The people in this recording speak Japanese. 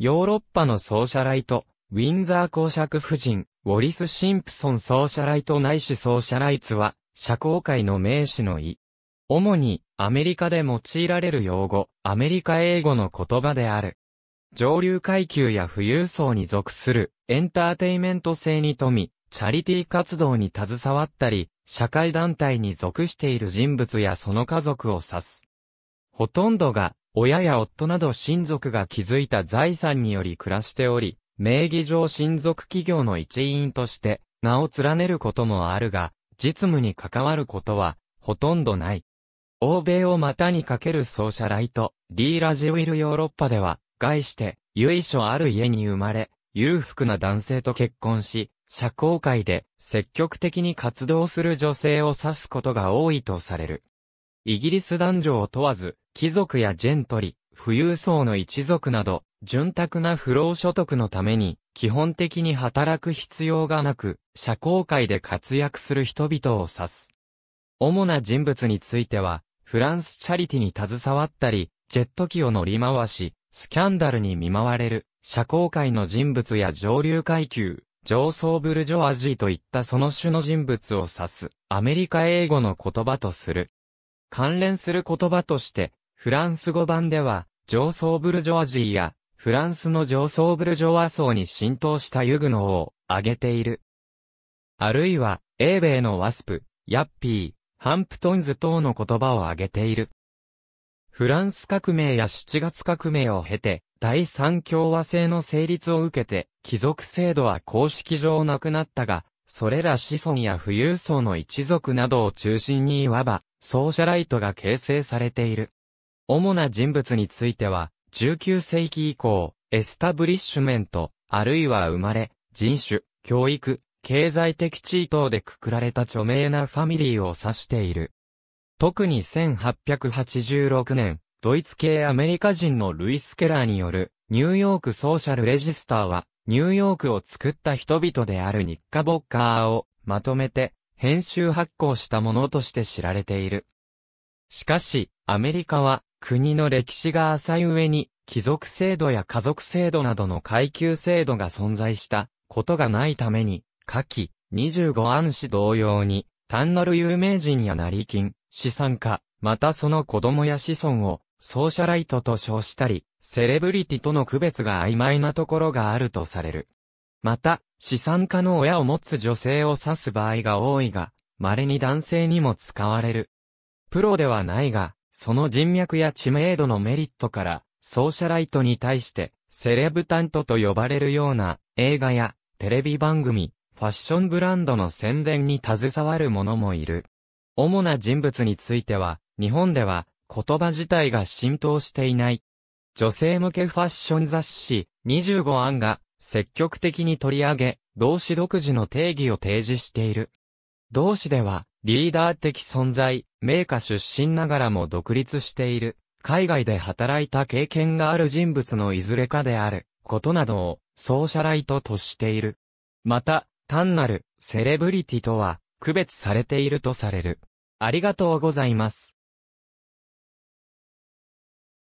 ヨーロッパのソーシャライト、ウィンザー公爵夫人、ウォリス・シンプソンソーシャライトないしソーシャライツは、社交界の名詞の意。主に、アメリカで用いられる用語、アメリカ英語の言葉である。上流階級や富裕層に属する、エンターテイメント性に富み、チャリティ活動に携わったり、社会団体に属している人物やその家族を指す。ほとんどが親や夫など親族が築いた財産により暮らしており、名義上親族企業の一員として名を連ねることもあるが、実務に関わることはほとんどない。欧米を股にかけるソーシャライト、リーラジウィルヨーロッパでは、概して、由緒ある家に生まれ、裕福な男性と結婚し、社交界で積極的に活動する女性を指すことが多いとされる。イギリス男女を問わず、貴族やジェントリ、富裕層の一族など、潤沢な不労所得のために、基本的に働く必要がなく、社交界で活躍する人々を指す。主な人物については、フランスチャリティに携わったり、ジェット機を乗り回し、スキャンダルに見舞われる、社交界の人物や上流階級、上層ブルジョアジーといったその種の人物を指す、アメリカ英語の言葉とする。関連する言葉として、フランス語版では、上層ブルジョアジーや、フランスの上層ブルジョア層に浸透したユグノーを挙げている。あるいは、英米のワスプ、ヤッピー、ハンプトンズ等の言葉を挙げている。フランス革命や7月革命を経て、第三共和制の成立を受けて、貴族制度は公式上なくなったが、それら子孫や富裕層の一族などを中心にいわば、ソーシャライトが形成されている。主な人物については、19世紀以降、エスタブリッシュメント、あるいは生まれ、人種、教育、経済的地位等でくくられた著名なファミリーを指している。特に1886年、ドイツ系アメリカ人のルイス・ケラーによる、ニューヨークソーシャルレジスターは、ニューヨークを作った人々であるニッカ・ボッカーを、まとめて、編集発行したものとして知られている。しかし、アメリカは、国の歴史が浅い上に、貴族制度や家族制度などの階級制度が存在したことがないために、下記25案子同様に、単なる有名人や成金、資産家、またその子供や子孫を、ソーシャライトと称したり、セレブリティとの区別が曖昧なところがあるとされる。また、資産家の親を持つ女性を指す場合が多いが、稀に男性にも使われる。プロではないが、その人脈や知名度のメリットから、ソーシャライトに対して、セレブタントと呼ばれるような映画やテレビ番組、ファッションブランドの宣伝に携わる者もいる。主な人物については、日本では言葉自体が浸透していない。女性向けファッション雑誌25案が積極的に取り上げ、同志独自の定義を提示している。同志では、リーダー的存在、名家出身ながらも独立している、海外で働いた経験がある人物のいずれかである、ことなどを、ソーシャライトとしている。また、単なる、セレブリティとは、区別されているとされる。ありがとうございます。